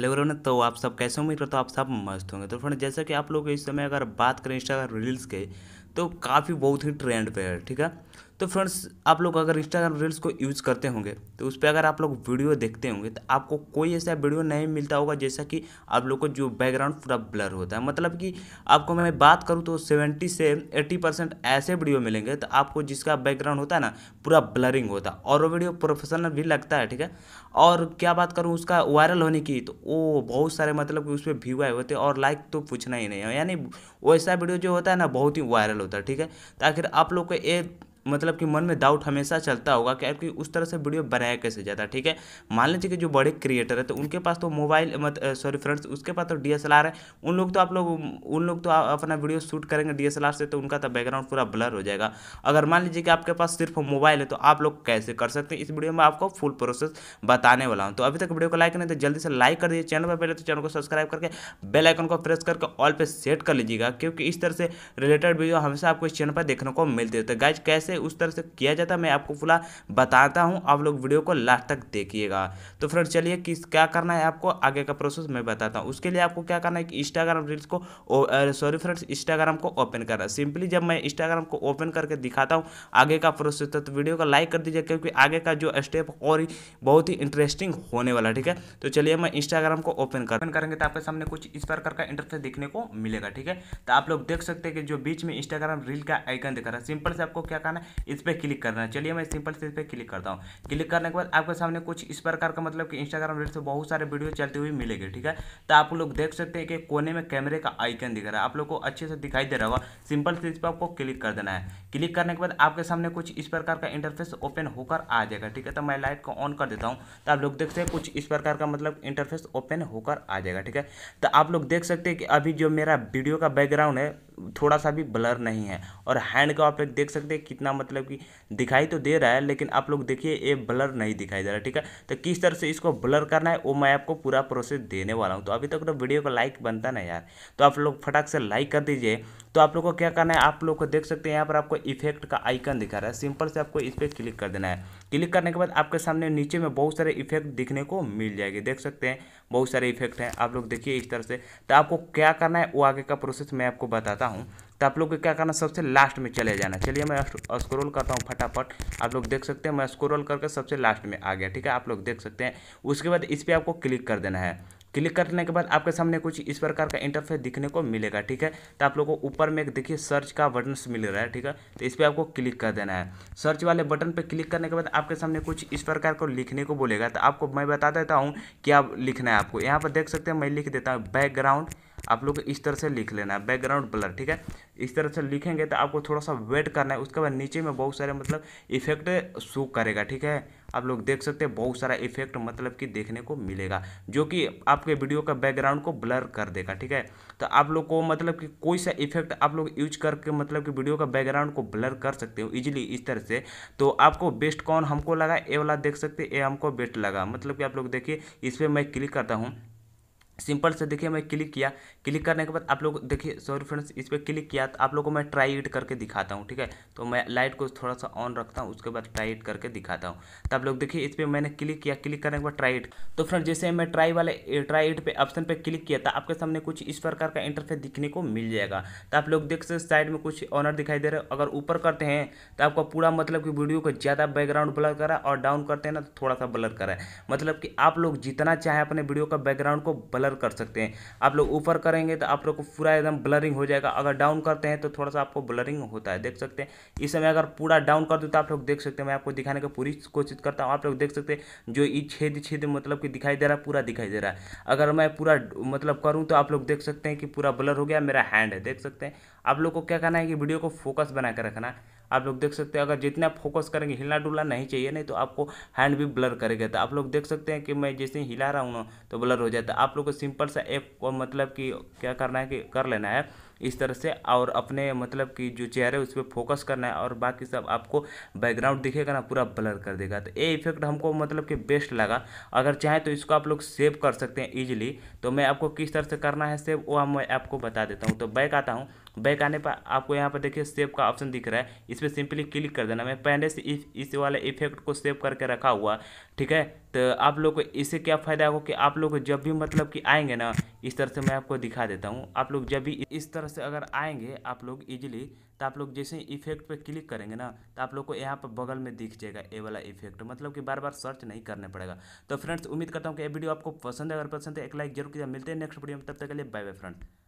hello everyone तो आप सब कैसे उम्मीद करता हूँ आप सब मस्त होंगे तो फ्रेंड जैसा कि आप लोग इस समय अगर बात करें इंस्टाग्राम रील्स के तो काफ़ी बहुत ही ट्रेंड पे है ठीक है तो फ्रेंड्स आप लोग अगर इंस्टाग्राम रील्स को यूज़ करते होंगे तो उस पर अगर आप लोग वीडियो देखते होंगे तो आपको कोई ऐसा वीडियो नहीं मिलता होगा जैसा कि आप लोग को जो बैकग्राउंड पूरा ब्लर होता है मतलब कि आपको मैं बात करूँ तो सेवेंटी से एट्टी परसेंट ऐसे वीडियो मिलेंगे तो आपको जिसका बैकग्राउंड होता है ना पूरा ब्लरिंग होता है और वो वीडियो प्रोफेशनल भी लगता है ठीक है और क्या बात करूँ उसका वायरल होने की तो वो बहुत सारे मतलब कि उस पर व्यू आए होते और लाइक तो पूछना ही नहीं है यानी वैसा वीडियो जो होता है ना बहुत ही वायरल होता है ठीक है तो आखिर आप लोग को एक मतलब कि मन में डाउट हमेशा चलता होगा कि आपकी उस तरह से वीडियो बनाया कैसे जाता है ठीक है मान लीजिए कि जो बड़े क्रिएटर है तो उनके पास तो मोबाइल मत सॉरी फ्रेंड्स उसके पास तो डी है उन लोग तो आप लोग उन लोग तो अपना वीडियो शूट करेंगे डी से तो उनका तो बैकग्राउंड पूरा ब्लर हो जाएगा अगर मान लीजिए कि आपके पास सिर्फ मोबाइल है तो आप लोग कैसे कर सकते हैं इस वीडियो में आपको फुल प्रोसेस बताने वाला हूँ तो अभी तक वीडियो को लाइक नहीं तो जल्दी से लाइक कर दीजिए चैनल पर पहले तो चैनल को सब्सक्राइब करके बेल आइकन को प्रेस करके ऑल पे सेट कर लीजिएगा क्योंकि इस तरह से रिलेटेड वीडियो हमेशा आपको इस चैनल पर देखने को मिलती है तो गाइज कैसे से उस तरह से किया जाता है मैं आपको पूरा बताता हूँ आप लोग वीडियो को लास्ट तक देखिएगा तो फ्रेंड चलिए किस क्या करना है आपको आगे का प्रोसेस मैं बताता हूँ उसके लिए आपको क्या करना है कि इंस्टाग्राम रील्स को सॉरी फ्रेंड्स इंस्टाग्राम को ओपन करना सिंपली जब मैं इंस्टाग्राम को ओपन करके दिखाता हूँ आगे का प्रोसेस तो, तो वीडियो को लाइक कर दीजिए क्योंकि आगे का जो स्टेप और बहुत ही इंटरेस्टिंग होने वाला ठीक है तो चलिए मैं इंस्टाग्राम को ओपन कर ओपन करेंगे तो आपके सामने कुछ इस प्रकार का इंटरफेस देखने को मिलेगा ठीक है तो आप लोग देख सकते हैं कि जो बीच में इंस्टाग्राम रील का आइकन दिखा रहा है सिंपल से आपको क्या करना है करना इस पर क्लिक करना है चलिए मैं सिंपल से इस पर क्लिक करता हूँ क्लिक करने के बाद आपके सामने कुछ इस प्रकार का मतलब कि इंस्टाग्राम रील्स से बहुत सारे वीडियो चलते हुए मिलेंगे ठीक है तो आप लोग देख सकते हैं कि कोने में कैमरे का आइकन दिख रहा है आप लोग को अच्छे से दिखाई दे रहा होगा सिंपल से इस पर आपको क्लिक कर देना है क्लिक करने के बाद आपके सामने कुछ इस प्रकार का इंटरफेस ओपन होकर आ जाएगा ठीक है तो मैं लाइट को ऑन कर देता हूँ तो आप लोग देख सकते हैं कुछ इस प्रकार का मतलब इंटरफेस ओपन होकर आ जाएगा ठीक है तो आप लोग देख सकते हैं कि अभी जो मेरा वीडियो का बैकग्राउंड है थोड़ा सा भी ब्लर नहीं है और हैंड का आप देख सकते हैं कितना इतना मतलब कि दिखाई तो दे रहा है लेकिन आप लोग देखिए ये ब्लर नहीं दिखाई दे रहा ठीक है तो किस तरह से इसको ब्लर करना है वो मैं आपको पूरा प्रोसेस देने वाला हूँ तो अभी तक तो वीडियो का लाइक बनता ना यार तो आप लोग फटाक से लाइक कर दीजिए तो आप लोग को क्या करना है आप लोग को देख सकते हैं यहाँ पर आपको इफेक्ट का आइकन दिखा रहा है सिंपल से आपको इस पर क्लिक कर देना है क्लिक करने के बाद आपके सामने नीचे में बहुत सारे इफेक्ट दिखने को मिल जाएगी देख सकते हैं बहुत सारे इफेक्ट हैं आप लोग देखिए इस तरह से तो आपको क्या करना है वो आगे का प्रोसेस मैं आपको बताता हूँ तो आप लोग को क्या करना सबसे लास्ट में चले जाना चलिए मैं स्क्रोल करता हूँ फटाफट आप लोग देख सकते हैं मैं स्क्रोल करके सबसे लास्ट में आ गया ठीक है आप लोग देख सकते हैं उसके बाद इस पर आपको क्लिक कर देना है क्लिक करने के बाद आपके सामने कुछ इस प्रकार का इंटरफेस दिखने को मिलेगा ठीक है तो आप लोगों को ऊपर में एक देखिए सर्च का बटन मिल रहा है ठीक है तो इस पर आपको क्लिक कर देना है सर्च वाले बटन पर क्लिक करने के बाद आपके सामने कुछ इस प्रकार को लिखने को बोलेगा तो आपको मैं बता देता हूँ क्या लिखना है आपको यहाँ पर देख सकते हैं मैं लिख देता हूँ बैकग्राउंड आप लोग इस तरह से लिख लेना है बैकग्राउंड ब्लर ठीक है इस तरह से लिखेंगे तो आपको थोड़ा सा वेट करना है उसके बाद नीचे में बहुत सारे मतलब इफेक्ट शो करेगा ठीक है आप लोग देख सकते हैं बहुत सारा इफेक्ट मतलब कि देखने को मिलेगा जो कि आपके वीडियो का बैकग्राउंड को ब्लर कर देगा ठीक है तो आप लोग को मतलब कि कोई सा इफेक्ट आप लोग यूज करके मतलब कि वीडियो का बैकग्राउंड को ब्लर कर सकते हो इजीली इस तरह से तो आपको बेस्ट कौन हमको लगा ए वाला देख सकते ए हमको बेस्ट लगा मतलब कि आप लोग देखिए इस पर मैं क्लिक करता हूँ सिंपल से देखिए मैं क्लिक किया क्लिक करने के बाद आप लोग देखिए सॉरी फ्रेंड्स इस पर क्लिक किया तो आप लोगों को मैं ट्राई इट करके दिखाता हूँ ठीक है तो मैं लाइट को थोड़ा सा ऑन रखता हूँ उसके बाद ट्राई इट करके दिखाता हूँ तो आप लोग देखिए इस पर मैंने क्लिक किया क्लिक करने के बाद ट्राई इट तो फ्रेंड जैसे मैं ट्राई वाले ट्राई इट पर ऑप्शन पर क्लिक किया तो आपके सामने कुछ इस प्रकार का इंटरफेस दिखने को मिल जाएगा तो आप लोग देख सकते साइड में कुछ ऑनर दिखाई दे रहे अगर ऊपर करते हैं तो आपका पूरा मतलब कि वीडियो को ज़्यादा बैकग्राउंड ब्लर करा और डाउन करते हैं ना तो थोड़ा सा ब्लर करा मतलब कि आप लोग जितना चाहें अपने वीडियो का बैकग्राउंड को ब्लर ब्लर कर सकते हैं आप लोग ऊपर करेंगे तो आप लोग को पूरा एकदम ब्लरिंग हो जाएगा अगर डाउन करते हैं तो थोड़ा सा आपको ब्लरिंग होता है देख सकते हैं इस समय अगर पूरा डाउन कर दूँ तो आप लोग देख सकते हैं मैं आपको दिखाने की पूरी कोशिश करता हूँ आप लोग देख सकते हैं जो ई छेद छेद मतलब कि दिखाई दे रहा है पूरा दिखाई दे रहा है अगर मैं पूरा मतलब करूँ तो आप लोग देख सकते हैं कि पूरा ब्लर हो गया मेरा हैंड है देख सकते हैं आप लोग को क्या करना है कि वीडियो को फोकस बना कर रखना आप लोग देख सकते हैं अगर जितना आप फोकस करेंगे हिलना डुलना नहीं चाहिए नहीं तो आपको हैंड भी ब्लर करेगा तो आप लोग देख सकते हैं कि मैं जैसे ही हिला रहा हूँ ना तो ब्लर हो जाता है आप लोग को सिंपल सा ऐप को मतलब कि क्या करना है कि कर लेना है इस तरह से और अपने मतलब कि जो चेहरे है उस पर फोकस करना है और बाकी सब आपको बैकग्राउंड दिखेगा ना पूरा ब्लर कर देगा तो ये इफेक्ट हमको मतलब कि बेस्ट लगा अगर चाहें तो इसको आप लोग सेव कर सकते हैं ईजिली तो मैं आपको किस तरह से करना है सेव वो मैं आपको बता देता हूँ तो बैक आता हूँ बैक आने पर आपको यहाँ पर देखिए सेव का ऑप्शन दिख रहा है इस पर सिंपली क्लिक कर देना मैं पहले से इस वाले इफेक्ट को सेव करके रखा हुआ ठीक है तो आप लोग को इससे क्या फ़ायदा होगा कि आप लोग जब भी मतलब कि आएंगे ना इस तरह से मैं आपको दिखा देता हूँ आप लोग जब भी इस तरह से अगर आएंगे आप लोग इजीली तो आप लोग जैसे इफेक्ट पे क्लिक करेंगे ना तो आप लोग को यहाँ पर बगल में दिख जाएगा ए वाला इफेक्ट मतलब कि बार बार सर्च नहीं करने पड़ेगा तो फ्रेंड्स उम्मीद करता हूँ कि ये वीडियो आपको पसंद है अगर पसंद है एक लाइक जरूर कीजिए मिलते हैं नेक्स्ट वीडियो में तब तक के लिए बाय बाय फ्रेंड्स